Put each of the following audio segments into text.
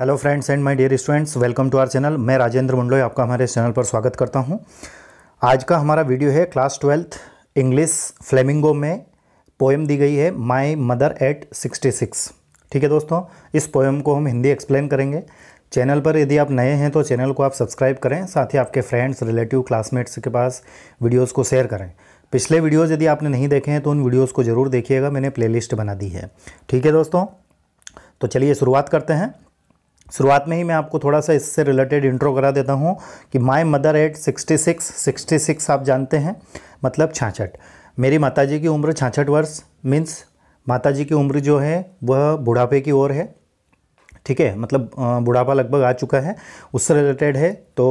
hello friends and my dear students welcome to our channel मैं राजेंद्र मुंडलोई आपका हमारे channel पर स्वागत करता हूं आज का हमारा वीडियो है क्लास ट्वेल्थ इंग्लिश फ्लेमिंगो में पोएम दी गई है माय मदर एट 66 ठीक है दोस्तों इस पोएम को हम हिंदी एक्सप्लेन करेंगे चैनल पर यदि आप नए हैं तो चैनल को आप सब्सक्राइब करें साथ ही आपके फ्रेंड्स रिलेटिव क्लासमेट्स के पास वीडियोज़ को शेयर करें पिछले वीडियोज़ यदि आपने नहीं देखे हैं तो उन वीडियोज़ को ज़रूर देखिएगा मैंने प्ले बना दी है ठीक है दोस्तों तो चलिए शुरुआत करते हैं शुरुआत में ही मैं आपको थोड़ा सा इससे रिलेटेड इंट्रो करा देता हूँ कि माय मदर एट 66 66 आप जानते हैं मतलब छाछठ मेरी माताजी की उम्र छाछठ वर्ष मीन्स माताजी की उम्र जो है वह बुढ़ापे की ओर है ठीक है मतलब बुढ़ापा लगभग आ चुका है उससे रिलेटेड है तो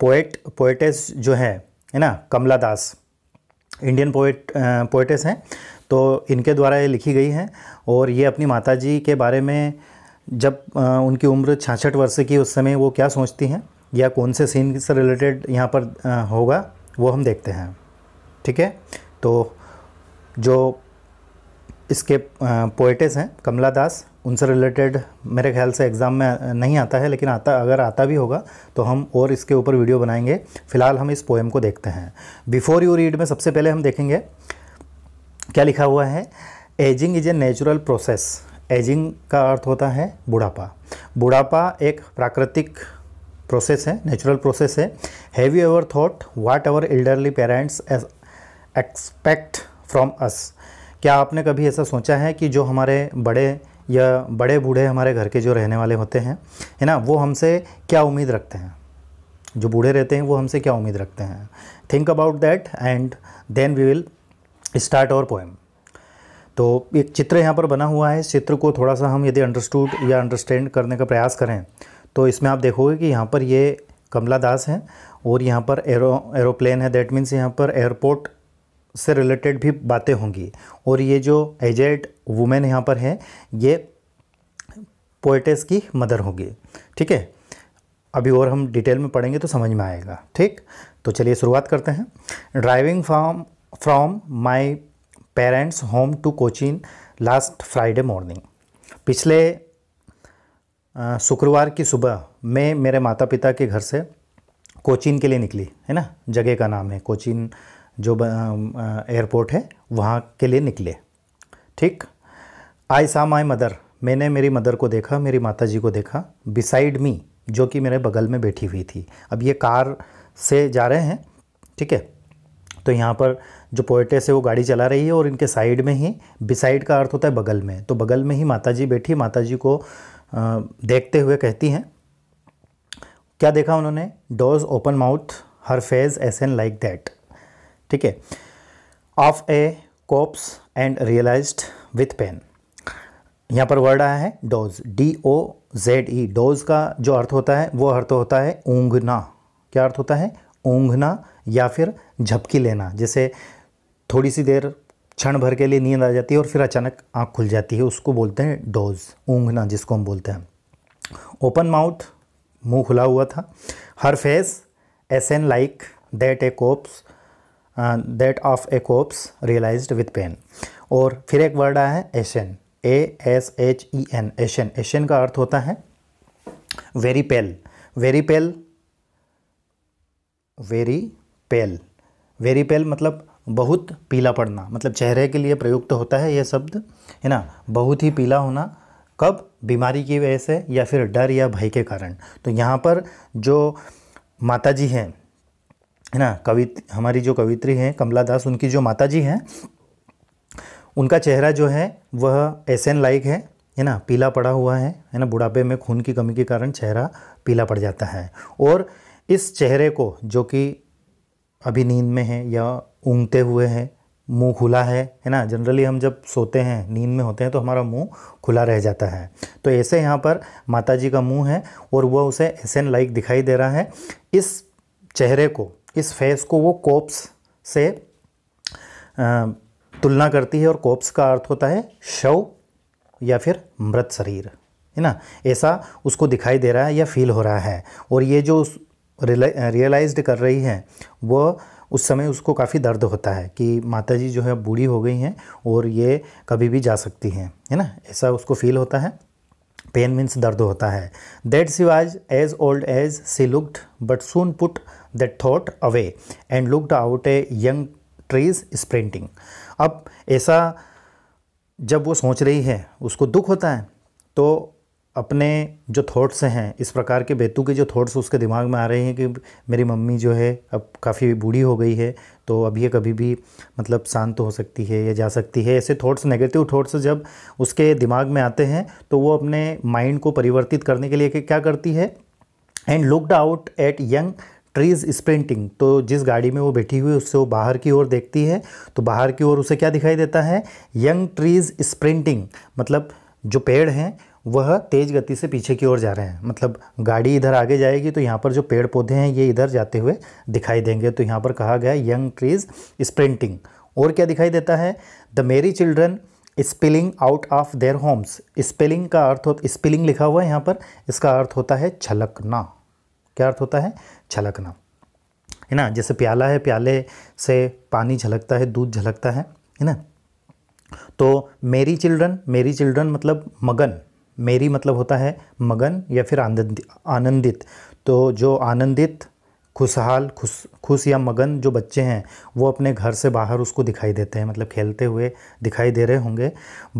पोएट पोएटेस जो है है ना Kamala Das Indian poet poetess हैं तो इनके द्वारा ये लिखी गई है और ये अपनी माताजी के बारे में जब उनकी उम्र छाछठ वर्ष की उस समय वो क्या सोचती हैं या कौन से सीन से रिलेटेड यहाँ पर होगा वो हम देखते हैं ठीक है तो जो इसके पोइटेस हैं कमला दास उनसे रिलेटेड मेरे ख्याल से एग्ज़ाम में नहीं आता है लेकिन आता अगर आता भी होगा तो हम और इसके ऊपर वीडियो बनाएंगे फ़िलहाल हम इस पोएम को देखते हैं बिफ़ोर यू रीड में सबसे पहले हम देखेंगे क्या लिखा हुआ है ageing is a natural process ageing का अर्थ होता है बुढ़ापा बुढ़ापा एक प्राकृतिक प्रोसेस है नेचुरल प्रोसेस है have you ever thought what our elderly parents age expect from us क्या आपने कभी ऐसा सोचा है कि जो हमारे बड़े या बड़े बूढ़े हमारे घर के जो रहने वाले होते हैं है ना वो हमसे क्या उम्मीद रखते हैं जो बूढ़े रहते हैं वो हमसे क्या उम्मीद रखते हैं think about that and then we will start our poem तो एक चित्र यहाँ पर बना हुआ है इस चित्र को थोड़ा सा हम यदि अंडरस्टूड या अंडरस्टैंड करने का प्रयास करें तो इसमें आप देखोगे कि यहाँ पर ये कमला दास हैं और यहाँ पर एरो एरोप्लेन है दैट मीन्स यहाँ पर एयरपोर्ट से रिलेटेड भी बातें होंगी और ये जो एजेड वुमेन यहाँ पर हैं ये पोइटेस की मदर होगी ठीक है अभी और हम डिटेल में पढ़ेंगे तो समझ में आएगा ठीक तो चलिए शुरुआत करते हैं driving from from my parents home to Cochin last Friday morning पिछले शुक्रवार की सुबह मैं मेरे माता पिता के घर से कोचिन के लिए निकली है ना जगह का नाम है कोचिन जो एयरपोर्ट है वहाँ के लिए निकले ठीक आई सा माई मदर मैंने मेरी मदर को देखा मेरी माता जी को देखा बिसाइड मी जो कि मेरे बगल में बैठी हुई थी अब ये कार से जा रहे हैं ठीक है तो यहाँ पर जो पोएटेस है वो गाड़ी चला रही है और इनके साइड में ही बिसाइड का अर्थ होता है बगल में तो बगल में ही माता जी बैठी माता जी को देखते हुए कहती हैं क्या देखा उन्होंने doze open mouth her face S N like that ठीक है of a corpse and realise with pain यहाँ पर वर्ड आया है doze D O Z E doze का जो अर्थ होता है वो अर्थ होता है ऊँघना क्या अर्थ होता है ऊँघना या फिर झपकी लेना जैसे थोड़ी सी देर क्षण भर के लिए नींद आ जाती है और फिर अचानक आँख खुल जाती है उसको बोलते हैं डोज ऊँघना जिसको हम बोलते हैं ओपन माउथ मुंह खुला हुआ था her face S N like that a corpse that of a corpse realise with pain और फिर एक वर्ड आया है ashen a e S H E N ashen ashen का अर्थ होता है very pale very pale very pale very pale मतलब बहुत पीला पड़ना मतलब चेहरे के लिए प्रयुक्त होता है यह शब्द है ना बहुत ही पीला होना कब बीमारी की वजह से या फिर डर या भय के कारण तो यहाँ पर जो माता जी हैं है ना कवि हमारी जो कवित्री हैं कमला दास उनकी जो माता जी हैं उनका चेहरा जो है वह एसन लाइक है है ना पीला पड़ा हुआ है है ना बुढ़ापे में खून की कमी के कारण चेहरा पीला पड़ जाता है और इस चेहरे को जो कि अभी नींद में हैं या ऊँगते हुए हैं मुंह खुला है है ना जनरली हम जब सोते हैं नींद में होते हैं तो हमारा मुंह खुला रह जाता है तो ऐसे यहाँ पर माता जी का मुंह है और वह उसे एसन लाइक दिखाई दे रहा है इस चेहरे को इस फेस को वो कोप्स से तुलना करती है और कोप्स का अर्थ होता है शव या फिर मृत शरीर है ना ऐसा उसको दिखाई दे रहा है या फील हो रहा है और ये जो रियलाइज्ड कर रही हैं वह उस समय उसको काफ़ी दर्द होता है कि माता जी जो है बूढ़ी हो गई हैं और ये कभी भी जा सकती हैं है ना ऐसा उसको फील होता है पेन मीन्स दर्द होता है that she was as old as she looked but soon put that thought away and looked out a young trees sprinting अब ऐसा जब वो सोच रही है उसको दुख होता है तो अपने जो थॉट्स हैं इस प्रकार के बेतु के जो थॉट्स उसके दिमाग में आ रहे हैं कि मेरी मम्मी जो है अब काफ़ी बूढ़ी हो गई है तो अब ये कभी भी मतलब शांत हो सकती है या जा सकती है ऐसे थॉट्स नेगेटिव थॉट्स जब उसके दिमाग में आते हैं तो वो अपने माइंड को परिवर्तित करने के लिए क्या करती है and looked out at young trees sprinting तो जिस गाड़ी में वो बैठी हुई उससे वो बाहर की ओर देखती है तो बाहर की ओर उसे क्या दिखाई देता है यंग ट्रीज स्प्रिंटिंग मतलब जो पेड़ हैं वह तेज़ गति से पीछे की ओर जा रहे हैं मतलब गाड़ी इधर आगे जाएगी तो यहाँ पर जो पेड़ पौधे हैं ये इधर जाते हुए दिखाई देंगे तो यहाँ पर कहा गया है यंग ट्रीज स्प्रिंटिंग और क्या दिखाई देता है the merry children spilling out of their homes spelling का अर्थ हो स्पिलिंग लिखा हुआ है यहाँ पर इसका अर्थ होता है छलकना क्या अर्थ होता है छलकना है ना जैसे प्याला है प्याले से पानी झलकता है दूध झलकता है है ना तो मेरी चिल्ड्रन मेरी चिल्ड्रन मतलब मगन मेरी मतलब होता है मगन या फिर आनंद आनंदित तो जो आनंदित खुशहाल खुश खुश या मगन जो बच्चे हैं वो अपने घर से बाहर उसको दिखाई देते हैं मतलब खेलते हुए दिखाई दे रहे होंगे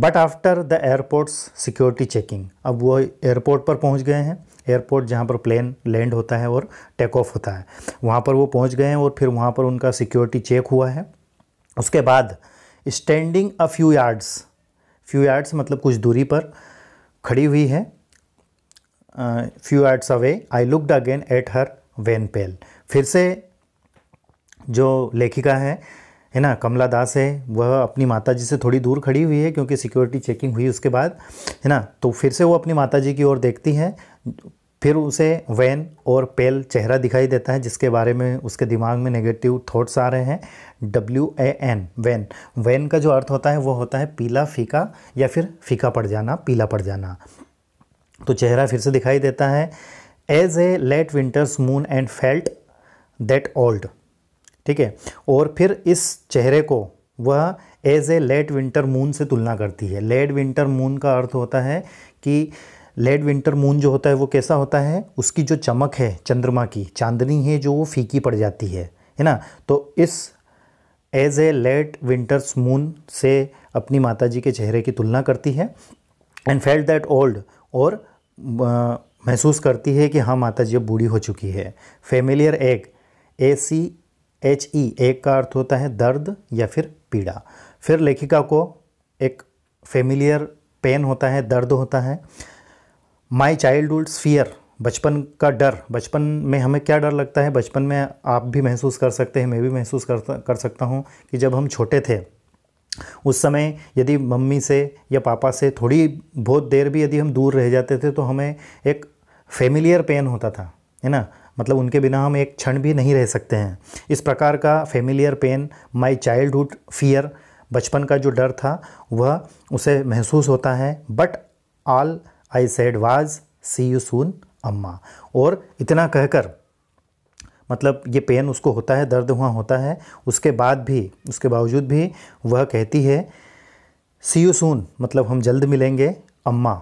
but after the airports security checking अब वो एयरपोर्ट पर पहुंच गए हैं एयरपोर्ट जहाँ पर प्लेन लैंड होता है और टेक ऑफ होता है वहाँ पर वो पहुँच गए हैं और फिर वहाँ पर उनका सिक्योरिटी चेक हुआ है उसके बाद standing a few yards few yards मतलब कुछ दूरी पर खड़ी हुई है few yards away I looked again at her wan pale फिर से जो लेखिका है है ना कमला दास है वह अपनी माता जी से थोड़ी दूर खड़ी हुई है क्योंकि सिक्योरिटी चेकिंग हुई उसके बाद है ना तो फिर से वो अपनी माता जी की ओर देखती है फिर उसे वैन और पेल चेहरा दिखाई देता है जिसके बारे में उसके दिमाग में नेगेटिव थॉट्स आ रहे हैं W A N wan wan का जो अर्थ होता है वो होता है पीला फीका या फिर फीका पड़ जाना पीला पड़ जाना तो चेहरा फिर से दिखाई देता है as a late winter's moon and felt that old ठीक है और फिर इस चेहरे को वह as a late winter moon से तुलना करती है लेट विंटर मून का अर्थ होता है कि लेड विंटर मून जो होता है वो कैसा होता है उसकी जो चमक है चंद्रमा की चांदनी है जो वो फीकी पड़ जाती है है ना तो इस as a late winter's moon से अपनी माता जी के चेहरे की तुलना करती है एंड फेल्ट दैट ओल्ड और महसूस करती है कि हाँ माता जी अब बूढ़ी हो चुकी है familiar ache A C H E ache का अर्थ होता है दर्द या फिर पीड़ा फिर लेखिका को एक फेमिलियर पेन होता है दर्द होता है माई चाइल्डहुड फियर बचपन का डर बचपन में हमें क्या डर लगता है बचपन में आप भी महसूस कर सकते हैं मैं भी महसूस कर कर सकता हूँ कि जब हम छोटे थे उस समय यदि मम्मी से या पापा से थोड़ी बहुत देर भी यदि हम दूर रह जाते थे तो हमें एक फेमिलियर पेन होता था है ना मतलब उनके बिना हम एक क्षण भी नहीं रह सकते हैं इस प्रकार का familiar pain my childhood fear बचपन का जो डर था वह उसे महसूस होता है but all I said was see you soon Amma और इतना कहकर मतलब ये पेन उसको होता है दर्द वहाँ होता है उसके बाद भी उसके बावजूद भी वह कहती है सी यू सून मतलब हम जल्द मिलेंगे अम्मा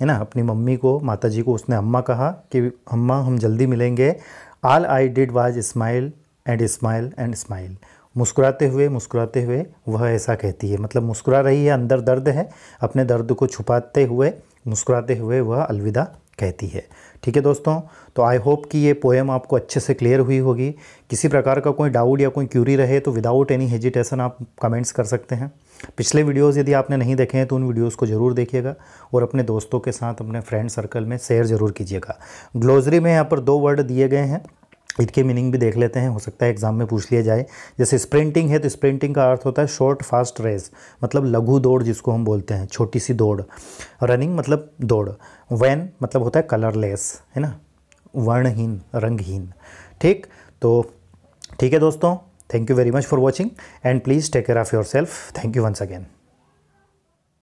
है ना अपनी मम्मी को माता जी को उसने अम्मा कहा कि अम्मा हम जल्दी मिलेंगे all I did was smile and smile and smile मुस्कुराते हुए मुस्कुराते हुए वह ऐसा कहती है मतलब मुस्कुरा रही है अंदर दर्द है अपने दर्द को छुपाते हुए मुस्कुराते हुए वह अलविदा कहती है ठीक है दोस्तों तो आई होप कि ये पोएम आपको अच्छे से क्लियर हुई होगी किसी प्रकार का कोई डाउट या कोई क्यूरी रहे तो विदाउट एनी हेजिटेशन आप कमेंट्स कर सकते हैं पिछले वीडियोस यदि आपने नहीं देखे हैं तो उन वीडियोस को ज़रूर देखिएगा और अपने दोस्तों के साथ अपने फ्रेंड सर्कल में शेयर ज़रूर कीजिएगा ग्लोजरी में यहाँ पर दो वर्ड दिए गए हैं के मीनिंग भी देख लेते हैं हो सकता है एग्जाम में पूछ लिया जाए जैसे स्प्रिंटिंग है तो स्प्रिंटिंग का अर्थ होता है शॉर्ट फास्ट रेस मतलब लघु दौड़ जिसको हम बोलते हैं छोटी सी दौड़ रनिंग मतलब दौड़ वैन मतलब होता है कलरलेस है ना वर्णहीन रंगहीन ठीक तो ठीक है दोस्तों thank you very much for watching and please take care of yourself thank you once again